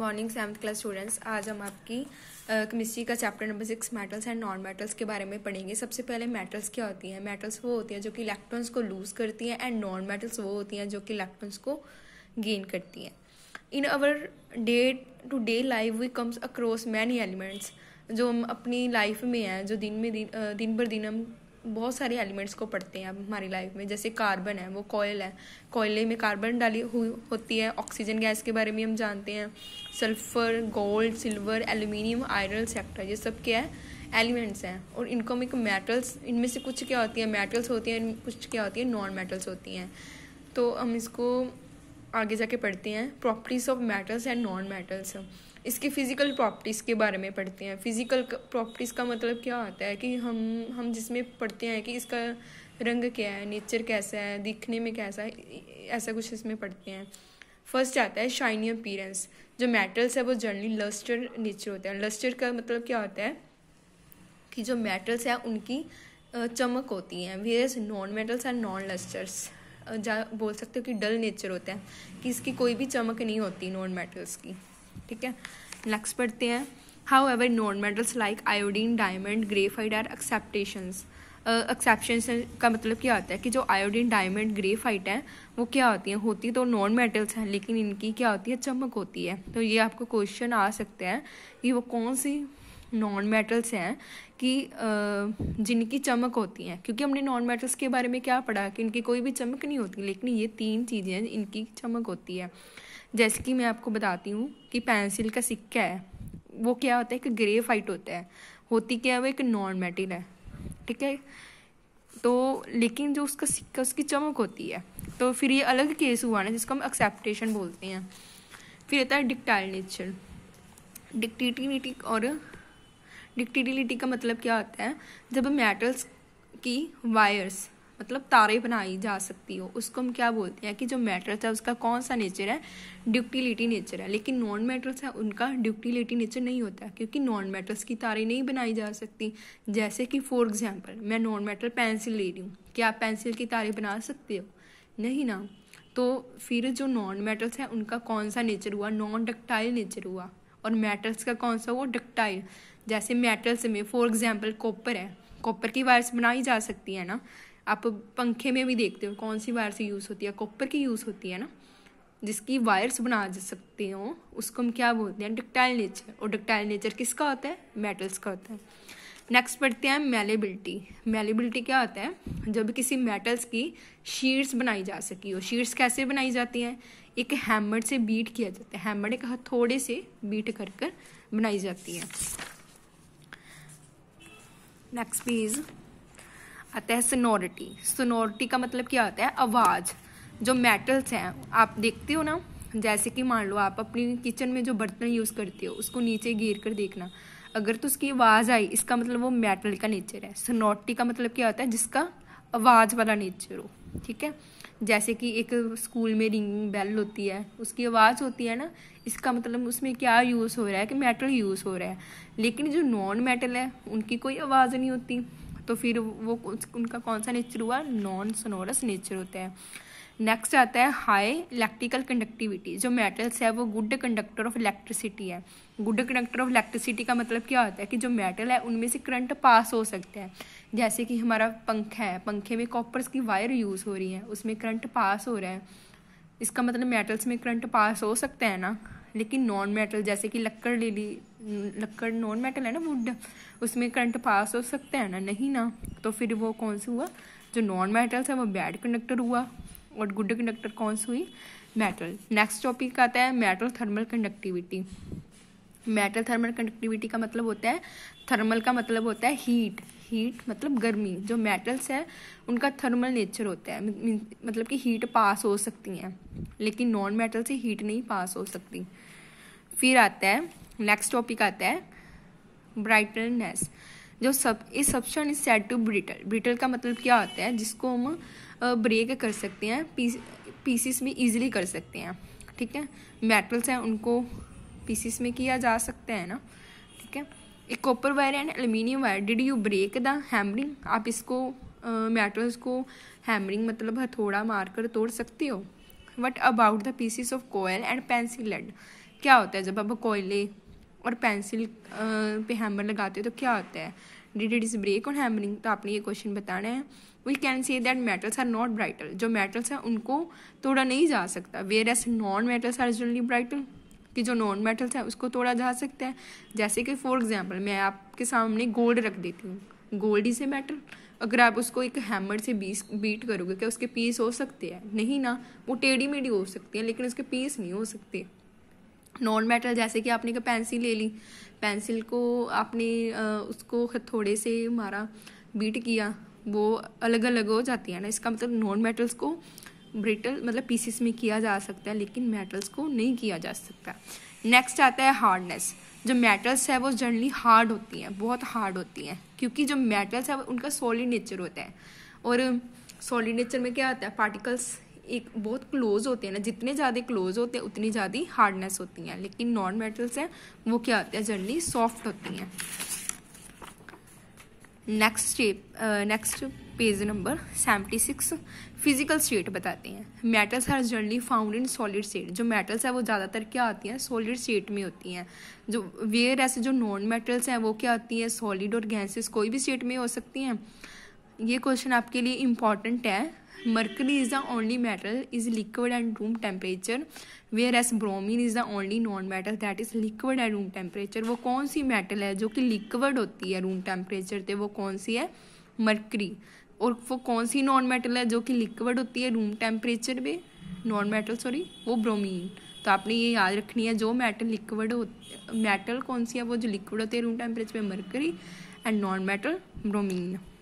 Morning seventh class students आज हम आपकी केमिस्ट्री का chapter number six metals and non metals के बारे में पढ़ेंगे सबसे पहले मेटल्स क्या होती हैं मेटल्स वो होती हैं जो कि इलेक्ट्रॉन्स को लूज करती हैं एंड नॉन मेटल्स वो होती हैं जो कि इलेक्ट्रॉन्स को गेन करती हैं in our day to day life we comes across many elements जो हम अपनी लाइफ में हैं जो दिन में दिन दिन भर दिन हम बहुत सारे एलिमेंट्स को पढ़ते हैं अब हमारी लाइफ में जैसे कार्बन है वो कोयल है कोयले में कार्बन डाली हुई होती है ऑक्सीजन गैस के बारे में हम जानते हैं sulphur gold silver aluminium iron sector ये सब क्या है एलिमेंट्स हैं और इनको हम एक मेटल्स इनमें से कुछ क्या होती हैं मेटल्स होती हैं कुछ क्या होती हैं नॉन मेटल्स होती हैं तो हम इसको आगे जाके पढ़ते हैं properties of metals and non metals इसके फिज़िकल प्रॉपर्टीज़ के बारे में पढ़ते हैं फिज़िकल प्रॉपर्टीज़ का मतलब क्या होता है कि हम हम जिसमें पढ़ते हैं कि इसका रंग क्या है नेचर कैसा है दिखने में कैसा है ऐसा कुछ इसमें पढ़ते हैं फर्स्ट आता है शाइनी अपीरेंस जो मेटल्स है वो जर्नली लस्टर नेचर होता है लस्टर का मतलब क्या होता है कि जो मेटल्स हैं उनकी चमक होती है वे non metals and non lustres जा बोल सकते हो कि डल नेचर होता है कि इसकी कोई भी चमक नहीं होती नॉन मेटल्स की ठीक है नेक्स्ट पढ़ते हैं however non metals like iodine diamond graphite are exceptions exception का मतलब क्या होता है कि जो आयोडीन डायमंड ग्रेफाइट है वो क्या होती हैं होती तो नॉन मेटल्स हैं लेकिन इनकी क्या होती है चमक होती है तो ये आपको क्वेश्चन आ सकते हैं कि वो कौन सी नॉन मेटल्स हैं कि जिनकी चमक होती हैं क्योंकि हमने नॉन मेटल्स के बारे में क्या पढ़ा कि इनकी कोई भी चमक नहीं होती लेकिन ये तीन चीज़ें हैं इनकी चमक होती है जैसे कि मैं आपको बताती हूँ कि पेंसिल का सिक्का है वो क्या होता है एक ग्रे फाइट होता है होती क्या है वो एक नॉन मेटल है ठीक है तो लेकिन जो उसका सिक्का उसकी चमक होती है तो फिर ये अलग केस हुआ ना जिसको हम एक्सेप्टेशन बोलते हैं फिर होता है डिक्टाइल नेचर डिक्टिटिलिटी और डिक्टिटिलिटी का मतलब क्या होता है जब मेटल्स की वायर्स मतलब तारे बनाई जा सकती हो उसको हम क्या बोलते हैं कि जो मेटल्स है उसका कौन सा नेचर है ड्यूक्टिलिटी नेचर है लेकिन नॉन मेटल्स है उनका ड्यूक्टिलिटी नेचर नहीं होता क्योंकि नॉन मेटल्स की तारे नहीं बनाई जा सकती जैसे कि फॉर एग्जाम्पल मैं नॉन मेटल पेंसिल ले रही हूँ क्या आप पेंसिल की तारे बना सकते हो नहीं ना तो फिर जो नॉन मेटल्स है उनका कौन सा नेचर हुआ नॉन डक्टाइल नेचर हुआ और मेटल्स का कौन सा वो डक्टाइल जैसे मेटल्स में फॉर एग्जाम्पल कॉपर है कॉपर की वायर्स बनाई जा सकती है ना आप पंखे में भी देखते हो कौन सी वायर से यूज़ होती है कॉपर की यूज़ होती है ना जिसकी वायर्स बना सकते हो उसको हम क्या बोलते हैं डक्टाइल नेचर और डक्टाइल नेचर किसका होता है मेटल्स का होता है नेक्स्ट पढ़ते हैं मेलेबिलिटी मेलेबिलिटी क्या होता है जब किसी मेटल्स की शीट्स बनाई जा सकी हो शीट्स कैसे बनाई जाती हैं एक हैमर से बीट किया जाता है हैमर एक थोड़े से बीट कर कर बनाई जाती है नेक्स्ट पेज आता है सोनोरिटी सोनोरिटी का मतलब क्या होता है आवाज़ जो मेटल्स हैं आप देखते हो ना जैसे कि मान लो आप अपनी किचन में जो बर्तन यूज़ करते हो उसको नीचे गिर कर देखना अगर तो उसकी आवाज़ आई इसका मतलब वो मेटल का नेचर है सोनोटी का मतलब क्या होता है जिसका आवाज़ वाला नेचर हो ठीक है जैसे कि एक स्कूल में रिंगिंग बेल होती है उसकी आवाज़ होती है ना इसका मतलब उसमें क्या यूज़ हो रहा है कि मेटल यूज़ हो रहा है लेकिन जो नॉन मेटल है उनकी कोई आवाज़ नहीं होती तो फिर वो उनका कौन सा नेचर हुआ नॉन सोनोरस नेचर होता है नेक्स्ट आता है हाई इलेक्ट्रिकल कंडक्टिविटी जो मेटल्स है वो गुड कंडक्टर ऑफ इलेक्ट्रिसिटी है गुड कंडक्टर ऑफ इलेक्ट्रिसिटी का मतलब क्या होता है कि जो मेटल है उनमें से करंट पास हो सकते हैं जैसे कि हमारा पंखा है पंखे में कॉपर्स की वायर यूज़ हो रही है उसमें करंट पास हो रहा है इसका मतलब मेटल्स में करंट पास हो सकता है ना लेकिन नॉन मेटल जैसे कि लकड़ ले ली लकड़ नॉन मेटल है ना वुड उसमें करंट पास हो सकता है ना नहीं ना तो फिर वो कौन सा हुआ जो नॉन मेटल्स है वो बैड कंडक्टर हुआ और गुड कंडक्टर कौन सी हुई मेटल नेक्स्ट टॉपिक आता है metal thermal conductivity metal thermal conductivity का मतलब होता है थर्मल का मतलब होता है हीट हीट मतलब गर्मी जो मेटल्स है उनका थर्मल नेचर होता है मतलब कि हीट पास हो सकती हैं लेकिन नॉन मेटल से हीट नहीं पास हो सकती फिर आता है नेक्स्ट टॉपिक आता है ब्राइटनेस जो सब इस substance is set to brittle brittle का मतलब क्या होता है जिसको हम ब्रेक कर सकते हैं पीस पीसीस में इजीली कर सकते हैं ठीक है मेटल्स हैं उनको पीसीस में किया जा सकता है ना ठीक है एक copper wire and aluminium wire did you break the hammering आप इसको मेटल्स को हैमरिंग मतलब हथौड़ा मारकर तोड़ सकते हो what about the pieces of coal and pencil lead क्या होता है जब आप कोयले और पेंसिल पे हैमर लगाते हो तो क्या होता है डिड इट इज़ ब्रेक और हैमरिंग तो आपने ये क्वेश्चन बताना है we can see that metals are not brittle जो मेटल्स हैं उनको तोड़ा नहीं जा सकता whereas non metals are generally brittle कि जो नॉन मेटल्स हैं उसको तोड़ा जा सकता है जैसे कि फॉर एग्जांपल मैं आपके सामने गोल्ड रख देती हूँ गोल्ड इज़ ए मेटल अगर आप उसको एक हैमर से बीस बीट करोगे क्या उसके पीस हो सकते हैं नहीं ना वो टेढ़ी मेढ़ी हो सकती है लेकिन उसके पीस नहीं हो सकते नॉन मेटल जैसे कि आपने एक पेंसिल ले ली पेंसिल को आपने उसको थोड़े से मारा बीट किया वो अलग अलग हो जाती है ना इसका मतलब नॉन मेटल्स को ब्रिटल मतलब पीसीस में किया जा सकता है लेकिन मेटल्स को नहीं किया जा सकता नेक्स्ट आता है हार्डनेस जो मेटल्स है वो जनरली हार्ड होती हैं बहुत हार्ड होती हैं क्योंकि जो मेटल्स है उनका सॉलिड नेचर होता है और सॉलिड नेचर में क्या होता है पार्टिकल्स एक बहुत क्लोज होते हैं ना जितने ज़्यादा क्लोज होते हैं उतनी ज़्यादा हार्डनेस होती हैं लेकिन नॉन मेटल्स हैं वो क्या होते हैं जनरली सॉफ्ट होती हैं next step next page number seventy six physical state बताते हैं metals are generally found in solid state जो मेटल्स हैं वो ज़्यादातर क्या आती हैं सॉलिड स्टेट में होती हैं जो वेयर ऐसे जो नॉन मेटल्स हैं वो क्या आती हैं सॉलिड और गैसेस कोई भी स्टेट में हो सकती हैं ये क्वेश्चन आपके लिए इंपॉर्टेंट है Mercury is the only metal is liquid at room temperature, whereas bromine is the only non-metal that is liquid at room temperature. वो कौन सी metal है जो कि liquid होती है room temperature पे वो कौन सी है Mercury. और वो कौन सी नॉन मेटल है जो कि लिक्विड होती है रूम टेम्परेचर पे नॉन मेटल सॉरी वो ब्रोमीन तो आपने ये याद रखनी है जो मेटल लिक्विड हो मेटल कौन सी है वो जो लिक्विड होती है रूम टेम्परेचर पे mercury and non metal bromine